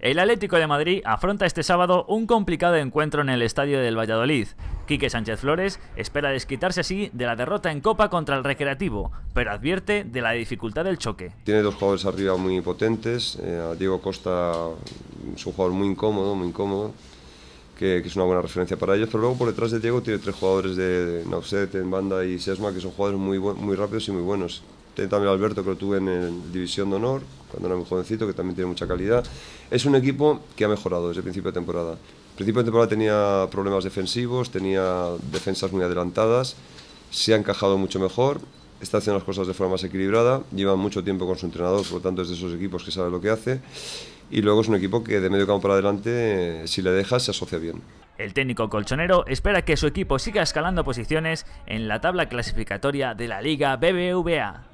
El Atlético de Madrid afronta este sábado un complicado encuentro en el estadio del Valladolid. Quique Sánchez Flores espera desquitarse así de la derrota en Copa contra el Recreativo, pero advierte de la dificultad del choque. Tiene dos jugadores arriba muy potentes. Eh, Diego Costa es un jugador muy incómodo, muy incómodo, que, es una buena referencia para ellos. Pero luego por detrás de Diego tiene tres jugadores de Nauset, en banda y Sesma, que son jugadores muy, muy rápidos y muy buenos también Alberto, que lo tuve en División de Honor, cuando era muy jovencito, que también tiene mucha calidad. Es un equipo que ha mejorado desde el principio de temporada. Al principio de temporada tenía problemas defensivos, tenía defensas muy adelantadas, se ha encajado mucho mejor, está haciendo las cosas de forma más equilibrada, lleva mucho tiempo con su entrenador, por lo tanto es de esos equipos que sabe lo que hace. Y luego es un equipo que de medio campo para adelante, si le dejas, se asocia bien. El técnico colchonero espera que su equipo siga escalando posiciones en la tabla clasificatoria de la Liga BBVA.